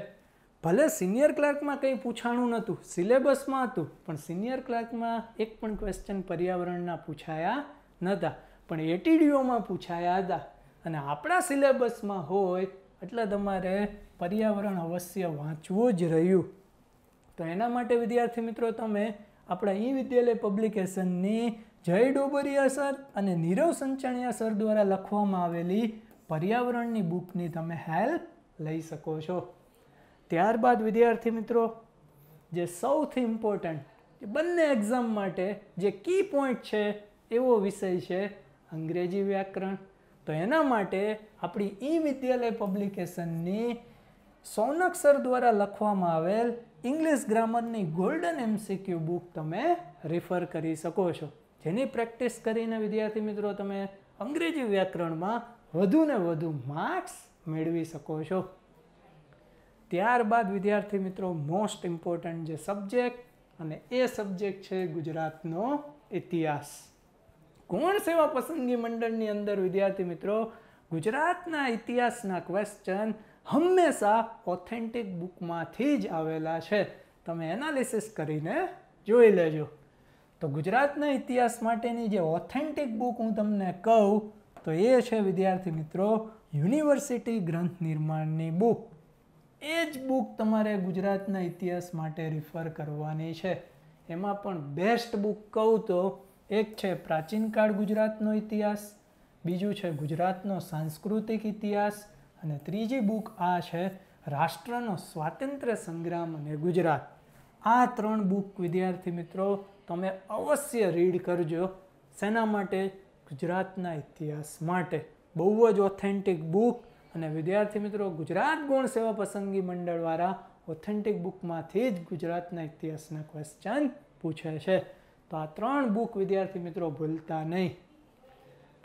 S1: ભલે સિનિયર ક્લાર્કમાં કંઈ પૂછાણું નહોતું સિલેબસમાં હતું પણ સિનિયર ક્લાર્કમાં એક પણ ક્વેશ્ચન પર્યાવરણના પૂછાયા નહોતા પણ એટીડીઓમાં પૂછાયા હતા અને આપણા સિલેબસમાં હોય એટલે તમારે પર્યાવરણ અવશ્ય વાંચવું જ રહ્યું તો એના માટે વિદ્યાર્થી મિત્રો તમે આપણા ઈ વિદ્યાલય પબ્લિકેશનની જય ડોબરિયા સર અને નીરવ સંચાણિયા સર દ્વારા લખવામાં આવેલી પર્યાવરણની બુકની તમે હેલ્પ લઈ શકો છો ત્યારબાદ વિદ્યાર્થી મિત્રો જે સૌથી ઇમ્પોર્ટન્ટ બંને એક્ઝામ માટે જે કી પોઈન્ટ છે એવો વિષય છે અંગ્રેજી વ્યાકરણ તો એના માટે આપણી ઈ વિદ્યાલય પબ્લિકેશનની સોનક સર દ્વારા લખવામાં આવેલ ઇંગ્લિશ ગ્રામરની ગોલ્ડન એમસીક્યુ બુક તમે રિફર કરી શકો છો જેની પ્રેક્ટિસ કરીને વિદ્યાર્થી મિત્રો તમે અંગ્રેજી વ્યાકરણમાં વધુને વધુ માર્ક્સ મેળવી શકો છો ત્યારબાદ વિદ્યાર્થી મિત્રો મોસ્ટ ઇમ્પોર્ટન્ટ જે સબ્જેક્ટ અને એ સબ્જેક્ટ છે ગુજરાતનો ઇતિહાસ કોણ સેવા પસંદગી મંડળની અંદર વિદ્યાર્થી મિત્રો ગુજરાતના ઇતિહાસના ક્વેશ્ચન હંમેશા ઓથેન્ટિક બુકમાંથી જ આવેલા છે તમે એનાલિસિસ કરીને જોઈ લેજો તો ગુજરાતના ઇતિહાસ માટેની જે ઓથેન્ટિક બુક હું તમને કહું તો એ છે વિદ્યાર્થી મિત્રો યુનિવર્સિટી ગ્રંથ નિર્માણની બુક એ જ બુક તમારે ગુજરાતના ઇતિહાસ માટે રિફર કરવાની છે એમાં પણ બેસ્ટ બુક કહું તો એક છે પ્રાચીનકાળ ગુજરાતનો ઇતિહાસ બીજું છે ગુજરાતનો સાંસ્કૃતિક ઇતિહાસ અને ત્રીજી બુક આ છે રાષ્ટ્રનો સ્વાતંત્ર્ય સંગ્રામ અને ગુજરાત આ ત્રણ બુક વિદ્યાર્થી મિત્રો તમે અવશ્ય રીડ કરજો શેના માટે ગુજરાતના ઇતિહાસ માટે બહુ જ ઓથેન્ટિક બુક અને વિદ્યાર્થી મિત્રો ગુજરાત ગુણ સેવા પસંદગી મંડળવાળા ઓથેન્ટિક બુકમાંથી જ ગુજરાતના ઇતિહાસના ક્વેશ્ચન પૂછે છે તો આ ત્રણ બુક વિદ્યાર્થી મિત્રો ભૂલતા નહીં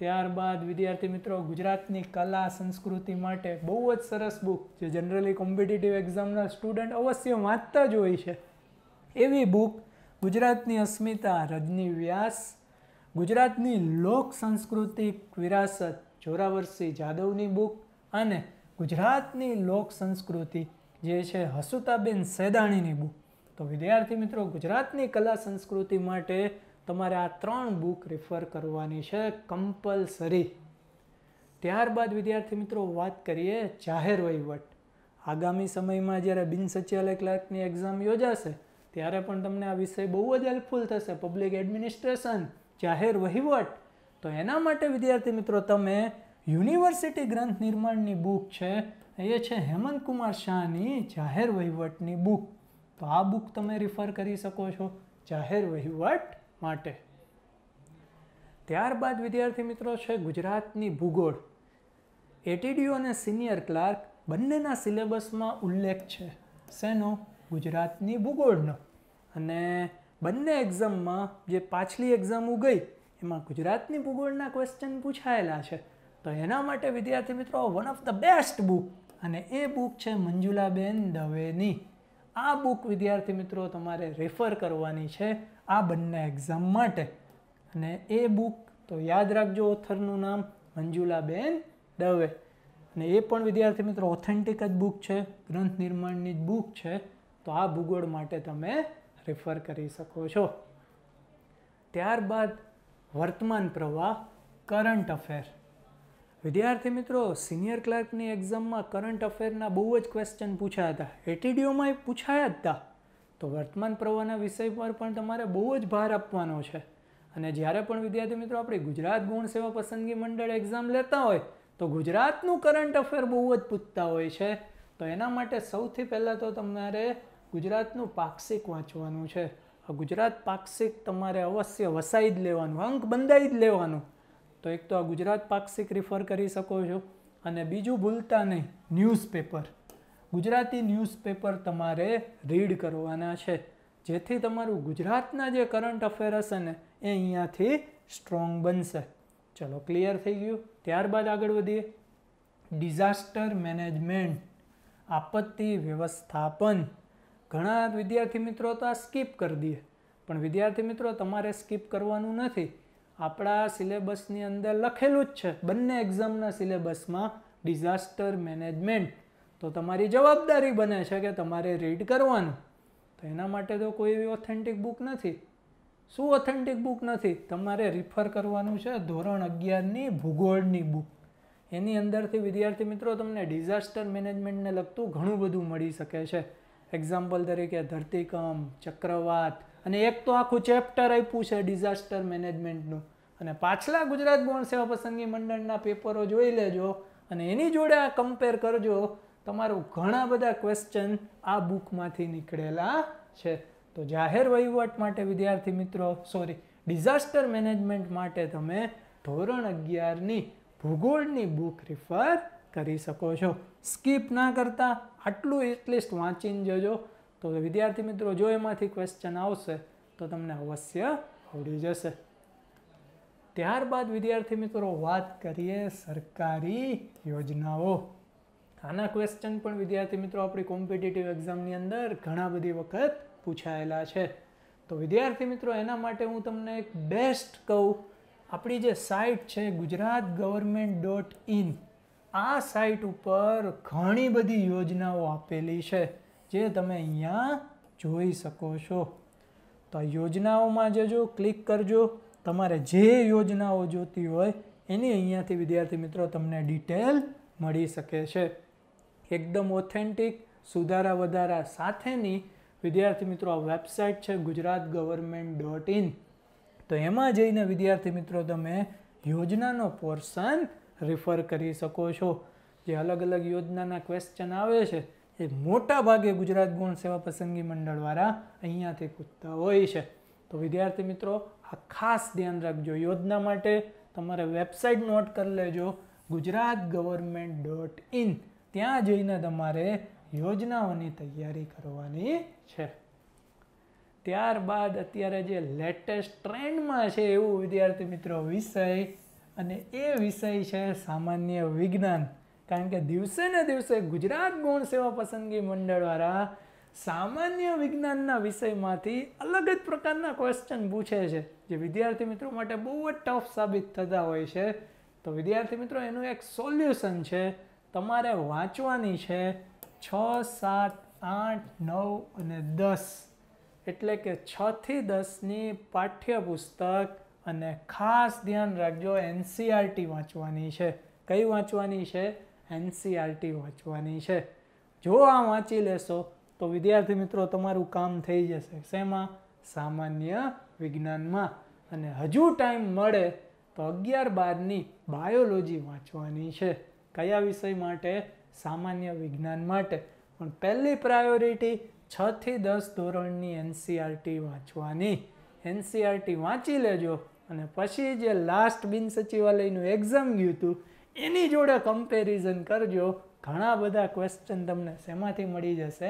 S1: ત્યારબાદ વિદ્યાર્થી મિત્રો ગુજરાતની કલા સંસ્કૃતિ માટે બહુ જ સરસ બુક જે જનરલી કોમ્પિટિટિવ એક્ઝામના સ્ટુડન્ટ અવશ્ય વાંચતા જ હોય છે એવી બુક ગુજરાતની અસ્મિતા રજની વ્યાસ ગુજરાતની લોક સાંસ્કૃતિક વિરાસત જોરાવરસિંહ જાદવની બુક અને ગુજરાતની લોક સંસ્કૃતિ જે છે હસુતાબેન સેદાણીની બુક તો વિદ્યાર્થી મિત્રો ગુજરાતની કલા સંસ્કૃતિ માટે તમારે આ ત્રણ બુક રિફર કરવાની છે કમ્પલસરી ત્યારબાદ વિદ્યાર્થી મિત્રો વાત કરીએ જાહેર વહીવટ આગામી સમયમાં જ્યારે બિન સચિવાલય ક્લાર્કની એક્ઝામ યોજાશે ત્યારે પણ તમને આ વિષય બહુ જ હેલ્પફુલ થશે પબ્લિક એડમિનિસ્ટ્રેશન જાહેર વહીવટ તો એના માટે વિદ્યાર્થી મિત્રો તમે યુનિવર્સિટી ગ્રંથ નિર્માણની બુક છે એ છે હેમંત કુમાર શાહની જાહેર વહીવટની બુક તો આ બુક તમે રિફર કરી શકો છો જાહેર વહીવટ માટે ત્યારબાદ વિદ્યાર્થી મિત્રો છે ગુજરાતની ભૂગોળ એટીડીઓ અને સિનિયર ક્લાર્ક બંનેના સિલેબસમાં ઉલ્લેખ છે શેનો ગુજરાતની ભૂગોળનો અને બંને એક્ઝામમાં જે પાછલી એક્ઝામો ગઈ એમાં ગુજરાતની ભૂગોળના ક્વેશ્ચન પૂછાયેલા છે તો એના માટે વિદ્યાર્થી મિત્રો one of the best book અને એ બુક છે મંજુલાબેન દવેની આ બુક વિદ્યાર્થી મિત્રો તમારે રેફર કરવાની છે આ બંને એક્ઝામ માટે અને એ બુક તો યાદ રાખજો ઓથરનું નામ મંજુલાબેન દવે અને એ પણ વિદ્યાર્થી મિત્રો ઓથેન્ટિક જ બુક છે ગ્રંથ નિર્માણની જ બુક છે તો આ ભૂગોળ માટે તમે રેફર કરી શકો છો ત્યારબાદ વર્તમાન પ્રવાહ કરંટ અફેર વિદ્યાર્થી મિત્રો સિનિયર ક્લાર્કની એક્ઝામમાં કરંટ અફેરના બહુ જ ક્વેશ્ચન પૂછાયા હતા એટીડીઓમાં એ પૂછાયા જ હતા તો વર્તમાન પ્રવાહના વિષય પર પણ તમારે બહુ જ ભાર આપવાનો છે અને જ્યારે પણ વિદ્યાર્થી મિત્રો આપણે ગુજરાત ગુણ સેવા પસંદગી મંડળ એક્ઝામ લેતા હોય તો ગુજરાતનું કરંટ અફેર બહુ જ પૂછતા હોય છે તો એના માટે સૌથી પહેલાં તો તમારે ગુજરાતનું પાક્ષિક વાંચવાનું છે આ ગુજરાત પાક્ષિક તમારે અવશ્ય વસાઈ જ લેવાનું અંક બંધાઈ જ લેવાનું તો એક તો આ ગુજરાત પાક્ષિક રિફર કરી શકો છો અને બીજું ભૂલતા નહીં ન્યૂઝપેપર ગુજરાતી ન્યૂઝપેપર તમારે રીડ કરવાના છે જેથી તમારું ગુજરાતના જે કરંટ અફેર હશે ને એ અહીંયાથી સ્ટ્રોંગ બનશે ચલો ક્લિયર થઈ ગયું ત્યારબાદ આગળ વધીએ ડિઝાસ્ટર મેનેજમેન્ટ આપત્તિ વ્યવસ્થાપન ઘણા વિદ્યાર્થી મિત્રો તો આ સ્કીપ કરી દે પણ વિદ્યાર્થી મિત્રો તમારે સ્કીપ કરવાનું નથી આપણા સિલેબસની અંદર લખેલું જ છે બંને એક્ઝામના સિલેબસમાં ડિઝાસ્ટર મેનેજમેન્ટ તો તમારી જવાબદારી બને છે કે તમારે રીડ કરવાનું તો એના માટે તો કોઈ એવી ઓથેન્ટિક બુક નથી શું ઓથેન્ટિક બુક નથી તમારે રિફર કરવાનું છે ધોરણ અગિયારની ભૂગોળની બુક એની અંદરથી વિદ્યાર્થી મિત્રો તમને ડિઝાસ્ટર મેનેજમેન્ટને લગતું ઘણું બધું મળી શકે છે એક્ઝામ્પલ તરીકે ધરતીકંપ ચક્રવાત અને એક તો આખું ચેપ્ટર આપ્યું છે ડિઝાસ્ટર મેનેજમેન્ટનું અને પાછલા ગુજરાત ગૌણ સેવા પસંદગી મંડળના પેપરો જોઈ લેજો અને એની જોડે આ કમ્પેર કરજો તમારું ઘણા બધા ક્વેશ્ચન આ બુકમાંથી નીકળેલા છે તો જાહેર વહીવટ માટે વિદ્યાર્થી મિત્રો સોરી ડિઝાસ્ટર મેનેજમેન્ટ માટે તમે ધોરણ અગિયારની ભૂગોળની બુક રિફર કરી શકો છો સ્કીપ ના કરતા આટલું એટલીસ્ટ વાંચીને જજો તો વિદ્યાર્થી મિત્રો જો એમાંથી ક્વેશ્ચન આવશે તો તમને અવશ્ય આવડી જશે ત્યારબાદ વિદ્યાર્થી મિત્રો વાત કરીએ સરકારી યોજનાઓ આના ક્વેશ્ચન પણ વિદ્યાર્થી મિત્રો આપણી કોમ્પિટિટિવ એક્ઝામની અંદર ઘણા બધી વખત પૂછાયેલા છે તો વિદ્યાર્થી મિત્રો એના માટે હું તમને એક બેસ્ટ કહું આપણી જે સાઇટ છે ગુજરાત ગવર્મેન્ટ ડોટ ઇન આ સાઇટ ઉપર ઘણી બધી યોજનાઓ આપેલી છે જે તમે અહીંયા જોઈ શકો છો તો આ યોજનાઓમાં જજો ક્લિક કરજો તમારે જે યોજનાઓ જોતી હોય એની અહીંયાથી વિદ્યાર્થી મિત્રો તમને ડિટેલ મળી શકે છે એકદમ ઓથેન્ટિક સુધારા વધારા સાથેની વિદ્યાર્થી મિત્રો આ વેબસાઇટ છે ગુજરાત ગવર્મેન્ટ ડોટ ઇન તો એમાં જઈને વિદ્યાર્થી મિત્રો તમે યોજનાનો પોર્શન રિફર કરી શકો છો જે અલગ અલગ યોજનાના ક્વેશ્ચન આવે છે એ મોટા ભાગે ગુજરાત ગુણ સેવા પસંદગી મંડળ દ્વારા અહીંયાથી પૂછતા હોય છે તો વિદ્યાર્થી મિત્રો આ ખાસ ધ્યાન રાખજો યોજના માટે તમારે વેબસાઇટ નોટ કરી લેજો ગુજરાત ગવર્મેન્ટ ડોટ ઇન ત્યાં જઈને તમારે યોજનાઓની તૈયારી કરવાની છે ત્યારબાદ અત્યારે જે લેટેસ્ટ ટ્રેન્ડમાં છે એવું વિદ્યાર્થી મિત્રો વિષય અને એ વિષય છે સામાન્ય વિજ્ઞાન કારણ કે દિવસે ને દિવસે ગુજરાત ગુણ સેવા પસંદગી મંડળવાળા સામાન્ય વિજ્ઞાનના વિષયમાંથી અલગ જ પ્રકારના ક્વેશ્ચન પૂછે છે જે વિદ્યાર્થી મિત્રો માટે બહુ જ ટફ સાબિત થતા હોય છે તો વિદ્યાર્થી મિત્રો એનું એક સોલ્યુશન છે તમારે વાંચવાની છે છ સાત આઠ નવ અને દસ એટલે કે છથી દસની પાઠ્યપુસ્તક અને ખાસ ધ્યાન રાખજો એનસીઆરટી e વાંચવાની છે કઈ વાંચવાની છે એનસીઆરટી e વાંચવાની છે જો આ વાંચી લેશો તો વિદ્યાર્થી મિત્રો તમારું કામ થઈ જશે શેમાં સામાન્ય વિજ્ઞાનમાં અને હજુ ટાઈમ મળે તો અગિયાર બારની બાયોલોજી વાંચવાની છે કયા વિષય માટે સામાન્ય વિજ્ઞાન માટે પણ પહેલી પ્રાયોરિટી છથી દસ ધોરણની એનસીઆરટી e વાંચવાની એનસીઆરટી વાંચી લેજો અને પછી જે લાસ્ટ બિન સચિવાલયનું એક્ઝામ ગયું હતું એની જોડે કમ્પેરિઝન કરજો ઘણા બધા ક્વેશ્ચન તમને શેમાંથી મળી જશે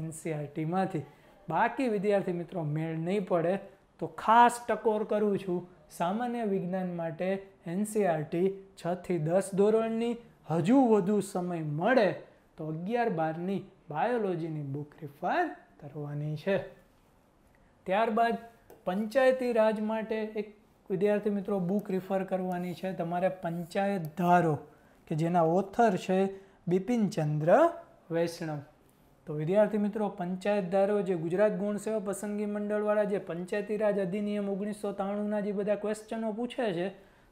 S1: એનસીઆરટીમાંથી e બાકી વિદ્યાર્થી મિત્રો મેળ નહીં પડે તો ખાસ ટકોર કરું છું સામાન્ય વિજ્ઞાન માટે એનસીઆરટી e છથી દસ ધોરણની હજુ વધુ સમય મળે તો અગિયાર બારની બાયોલોજીની બુક રિફર કરવાની છે ત્યારબાદ પંચાયતી રાજ માટે એક વિદ્યાર્થી મિત્રો બુક રિફર કરવાની છે તમારે પંચાયત ધારો કે જેના ઓથર છે બિપિનચંદ્ર વૈષ્ણવ તો વિદ્યાર્થી મિત્રો પંચાયત ધારો જે ગુજરાત ગુણ સેવા પસંદગી મંડળવાળા જે પંચાયતી રાજ અધિનિયમ ઓગણીસો ત્રાણુંના જે બધા ક્વેશ્ચનો પૂછે છે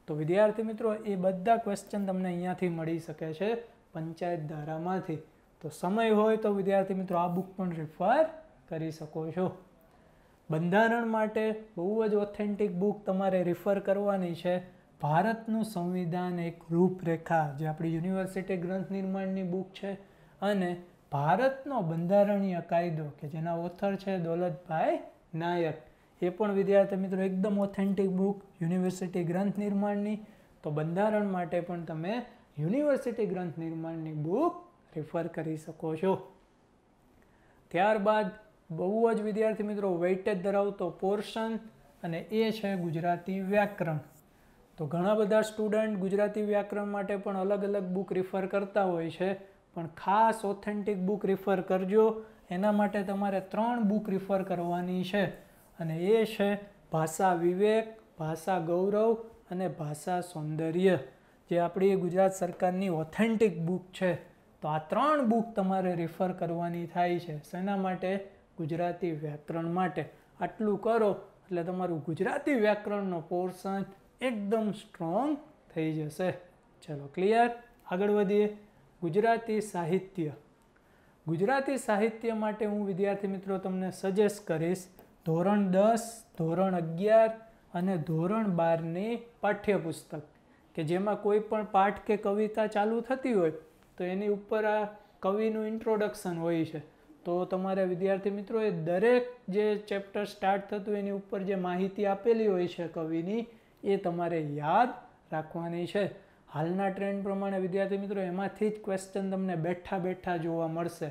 S1: તો વિદ્યાર્થી મિત્રો એ બધા ક્વેશ્ચન તમને અહીંયાથી મળી શકે છે પંચાયત ધારામાંથી તો સમય હોય તો વિદ્યાર્થી મિત્રો આ બુક પણ રિફર કરી શકો છો બંધારણ માટે બહુ જ ઓથેન્ટિક બુક તમારે રિફર કરવાની છે ભારતનું સંવિધાન એક રૂપરેખા જે આપણી યુનિવર્સિટી ગ્રંથ નિર્માણની બુક છે અને ભારતનો બંધારણીય કાયદો કે જેના ઓથર છે દોલતભાઈ નાયક એ પણ વિદ્યાર્થી મિત્રો એકદમ ઓથેન્ટિક બુક યુનિવર્સિટી ગ્રંથ નિર્માણની તો બંધારણ માટે પણ તમે યુનિવર્સિટી ગ્રંથ નિર્માણની બુક રિફર કરી શકો છો ત્યારબાદ બહુ જ વિદ્યાર્થી મિત્રો વેઇટેજ ધરાવતો પોર્શન અને એ છે ગુજરાતી વ્યાકરણ તો ઘણા બધા સ્ટુડન્ટ ગુજરાતી વ્યાકરણ માટે પણ અલગ અલગ બુક રિફર કરતા હોય છે પણ ખાસ ઓથેન્ટિક બુક રિફર કરજો એના માટે તમારે ત્રણ બુક રિફર કરવાની છે અને એ છે ભાષા વિવેક ભાષા ગૌરવ અને ભાષા સૌંદર્ય જે આપણી ગુજરાત સરકારની ઓથેન્ટિક બુક છે તો આ ત્રણ બુક તમારે રિફર કરવાની થાય છે શેના માટે ગુજરાતી વ્યાકરણ માટે આટલું કરો એટલે તમારું ગુજરાતી વ્યાકરણનો પોર્શન એકદમ સ્ટ્રોંગ થઈ જશે ચલો ક્લિયર આગળ વધીએ ગુજરાતી સાહિત્ય ગુજરાતી સાહિત્ય માટે હું વિદ્યાર્થી મિત્રો તમને સજેસ્ટ કરીશ ધોરણ દસ ધોરણ અગિયાર અને ધોરણ બારની પાઠ્યપુસ્તક કે જેમાં કોઈ પણ પાઠ કે કવિતા ચાલુ થતી હોય તો એની ઉપર આ કવિનું ઇન્ટ્રોડક્શન હોય છે તો તમારે વિદ્યાર્થી મિત્રોએ દરેક જે ચેપ્ટર સ્ટાર્ટ થતું એની ઉપર જે માહિતી આપેલી હોય છે કવિની એ તમારે યાદ રાખવાની છે હાલના ટ્રેન્ડ પ્રમાણે વિદ્યાર્થી મિત્રો એમાંથી જ ક્વેશ્ચન તમને બેઠા બેઠા જોવા મળશે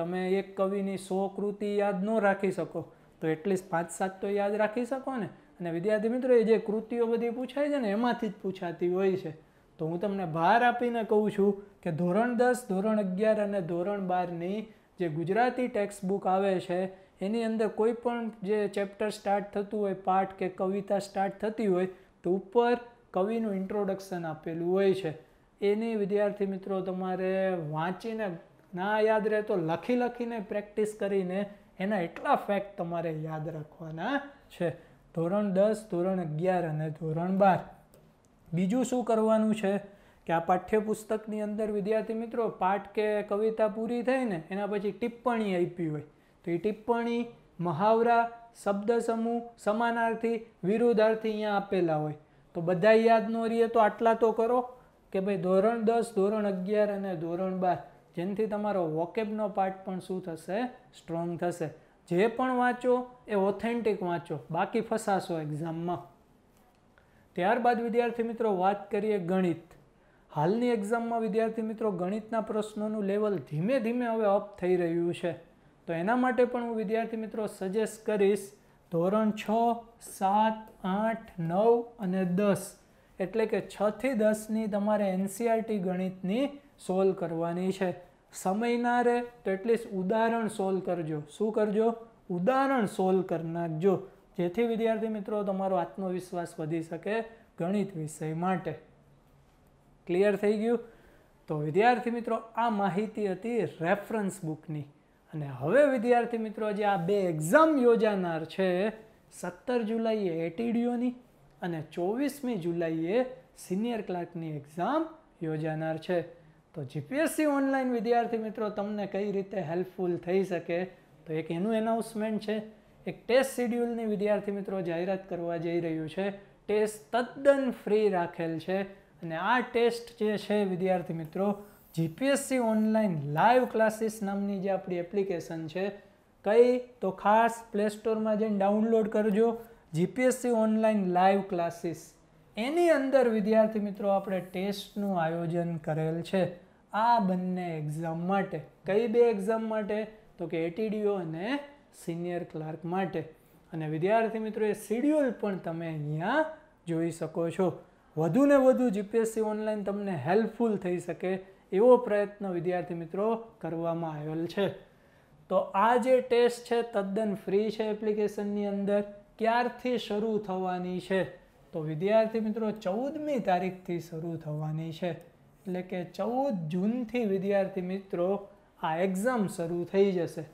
S1: તમે એક કવિની સો કૃતિ યાદ ન રાખી શકો તો એટલીસ્ટ પાંચ સાત તો યાદ રાખી શકો ને અને વિદ્યાર્થી મિત્રો એ જે કૃતિઓ બધી પૂછાય છે ને એમાંથી જ પૂછાતી હોય છે તો હું તમને ભાર આપીને કહું છું કે ધોરણ દસ ધોરણ અગિયાર અને ધોરણ બારની જે ગુજરાતી ટેક્સ્ટ બુક આવે છે એની અંદર કોઈ પણ જે ચેપ્ટર સ્ટાર્ટ થતું હોય પાઠ કે કવિતા સ્ટાર્ટ થતી હોય તો ઉપર કવિનું ઇન્ટ્રોડક્શન આપેલું હોય છે એની વિદ્યાર્થી મિત્રો તમારે વાંચીને ના યાદ રહે તો લખી લખીને પ્રેક્ટિસ કરીને એના એટલા ફેક્ટ તમારે યાદ રાખવાના છે ધોરણ દસ ધોરણ અગિયાર અને ધોરણ બાર બીજું શું કરવાનું છે કે આ પાઠ્યપુસ્તકની અંદર વિદ્યાર્થી મિત્રો પાઠ કે કવિતા પૂરી થઈ ને એના પછી ટિપ્પણી આપી હોય તો એ ટિપ્પણી મહાવરા શબ્દ સમૂહ સમાનાર્થી વિરુદ્ધાર્થી અહીંયા આપેલા હોય તો બધા યાદ ન રહીએ તો આટલા તો કરો કે ભાઈ ધોરણ દસ ધોરણ અગિયાર અને ધોરણ બાર જેનથી તમારો વોકેબનો પાર્ટ પણ શું થશે સ્ટ્રોંગ થશે જે પણ વાંચો એ ઓથેન્ટિક વાંચો બાકી ફસાશો એક્ઝામમાં ત્યારબાદ વિદ્યાર્થી મિત્રો વાત કરીએ ગણિત હાલની એક્ઝામમાં વિદ્યાર્થી મિત્રો ગણિતના પ્રશ્નોનું લેવલ ધીમે ધીમે હવે અપ થઈ રહ્યું છે તો એના માટે પણ હું વિદ્યાર્થી મિત્રો સજેસ્ટ કરીશ ધોરણ છ સાત આઠ નવ અને દસ એટલે કે છથી દસની તમારે એનસીઆરટી e ગણિતની સોલ્વ કરવાની છે સમય ના રહે તો એટલીસ્ટ ઉદાહરણ સોલ્વ કરજો શું કરજો ઉદાહરણ સોલ્વ કરી નાખજો જેથી વિદ્યાર્થી મિત્રો તમારો આત્મવિશ્વાસ વધી શકે ગણિત વિષય માટે ક્લિયર થઈ ગયું તો વિદ્યાર્થી મિત્રો આ માહિતી હતી રેફરન્સ બુકની અને હવે વિદ્યાર્થી મિત્રો જે આ બે એક્ઝામ યોજાનાર છે સત્તર જુલાઈએ એટીડીઓની અને ચોવીસમી જુલાઈએ સિનિયર ક્લાર્કની એક્ઝામ યોજાનાર છે તો જીપીએસસી ઓનલાઈન વિદ્યાર્થી મિત્રો તમને કઈ રીતે હેલ્પફુલ થઈ શકે તો એક એનું એનાઉન્સમેન્ટ છે એક ટેસ્ટ શિડ્યુલની વિદ્યાર્થી મિત્રો જાહેરાત કરવા જઈ રહ્યું છે ટેસ્ટ તદ્દન ફ્રી રાખેલ છે અને આ ટેસ્ટ જે છે વિદ્યાર્થી મિત્રો જીપીએસસી ઓનલાઈન લાઈવ ક્લાસીસ નામની જે આપણી એપ્લિકેશન છે કઈ તો ખાસ પ્લેસ્ટોરમાં જઈને ડાઉનલોડ કરજો જીપીએસસી ઓનલાઈન લાઈવ ક્લાસીસ એની અંદર વિદ્યાર્થી મિત્રો આપણે ટેસ્ટનું આયોજન કરેલ છે આ બંને એક્ઝામ માટે કઈ બે એક્ઝામ માટે તો કે એટીડીઓ અને સિનિયર ક્લાર્ક માટે અને વિદ્યાર્થી મિત્રો એ શિડ્યુલ પણ તમે અહીંયા જોઈ શકો છો વધુને વધુ જીપીએસસી ઓનલાઈન તમને હેલ્પફુલ થઈ શકે એવો પ્રયત્ન વિદ્યાર્થી મિત્રો કરવામાં આવેલ છે તો આ જે ટેસ્ટ છે તદ્દન ફ્રી છે એપ્લિકેશનની અંદર ક્યારથી શરૂ થવાની છે તો વિદ્યાર્થી મિત્રો ચૌદમી તારીખથી શરૂ થવાની છે એટલે કે ચૌદ જૂનથી વિદ્યાર્થી મિત્રો આ એક્ઝામ શરૂ થઈ જશે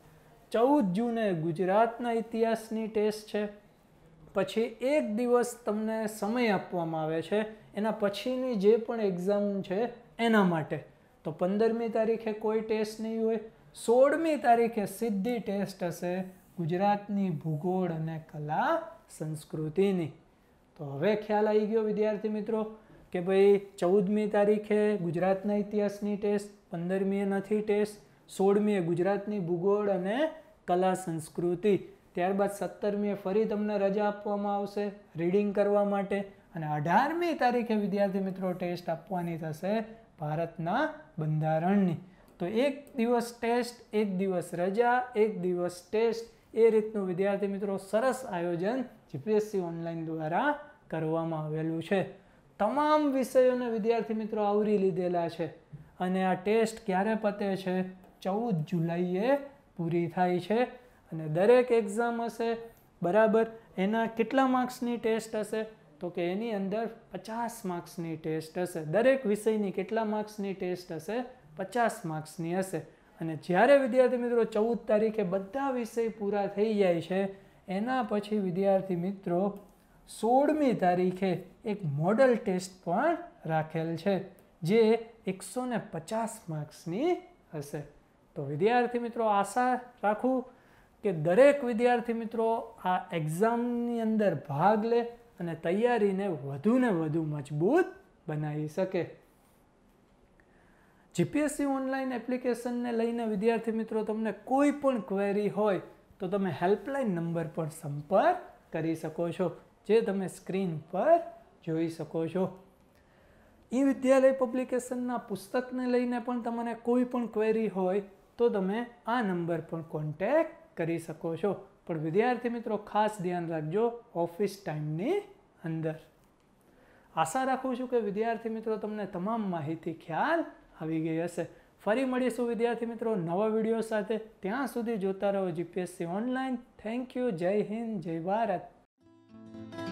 S1: ચૌદ જૂને ગુજરાતના ઇતિહાસની ટેસ્ટ છે પછી એક દિવસ તમને સમય આપવામાં આવે છે એના પછીની જે પણ એક્ઝામ છે એના માટે તો પંદરમી તારીખે કોઈ ટેસ્ટ નહીં હોય સોળમી તારીખે સીધી ટેસ્ટ હશે ગુજરાતની ભૂગોળ અને કલા સંસ્કૃતિની તો હવે ખ્યાલ આવી ગયો વિદ્યાર્થી મિત્રો કે ભાઈ ચૌદમી તારીખે ગુજરાતના ઇતિહાસની ટેસ્ટ પંદરમીએ નથી ટેસ્ટ સોળમીએ ગુજરાતની ભૂગોળ અને કલા સંસ્કૃતિ ત્યારબાદ સત્તરમીએ ફરી તમને રજા આપવામાં આવશે રીડિંગ કરવા માટે અને અઢારમી તારીખે વિદ્યાર્થી મિત્રો ટેસ્ટ આપવાની થશે ભારતના બંધારણની તો એક દિવસ ટેસ્ટ એક દિવસ રજા એક દિવસ ટેસ્ટ એ રીતનું વિદ્યાર્થી મિત્રો સરસ આયોજન જીપીએસસી ઓનલાઈન દ્વારા કરવામાં આવેલું છે તમામ વિષયોને વિદ્યાર્થી મિત્રો આવરી લીધેલા છે અને આ ટેસ્ટ ક્યારે પતે છે ચૌદ જુલાઈએ પૂરી થાય છે અને દરેક એક્ઝામ હશે બરાબર એના કેટલા માર્ક્સની ટેસ્ટ હશે તો કે એની અંદર પચાસ માર્ક્સની ટેસ્ટ હશે દરેક વિષયની કેટલા માર્ક્સની ટેસ્ટ હશે પચાસ માર્ક્સની હશે અને જ્યારે વિદ્યાર્થી મિત્રો ચૌદ તારીખે બધા વિષય પૂરા થઈ જાય છે એના પછી વિદ્યાર્થી મિત્રો સોળમી તારીખે એક મોડલ ટેસ્ટ પણ રાખેલ છે જે એકસો ને પચાસ માર્ક્સની હશે તો વિદ્યાર્થી મિત્રો આશા રાખું કે દરેક વિદ્યાર્થી મિત્રો આ એક્ઝામની અંદર ભાગ લે અને તૈયારીને વધુને વધુ મજબૂત બનાવી શકે જીપીએસસી ઓનલાઈન એપ્લિકેશનને લઈને વિદ્યાર્થી મિત્રો તમને કોઈ પણ ક્વેરી હોય તો તમે હેલ્પલાઇન નંબર પર સંપર્ક કરી શકો છો જે તમે સ્ક્રીન પર જોઈ શકો છો ઈ વિદ્યાલય પબ્લિકેશનના પુસ્તકને લઈને પણ તમને કોઈ પણ ક્વેરી હોય તો તમે આ નંબર પર કોન્ટેક્ટ કરી શકો છો પણ વિદ્યાર્થી મિત્રો ખાસ ધ્યાન રાખજો ઓફિસ ટાઈમની અંદર આશા રાખું છું કે વિદ્યાર્થી મિત્રો તમને તમામ માહિતી ખ્યાલ આવી ગઈ હશે ફરી મળીશું વિદ્યાર્થી મિત્રો નવા વિડીયો સાથે ત્યાં સુધી જોતા રહો જીપીએસસી ઓનલાઈન થેન્ક યુ જય હિન્દ જય ભારત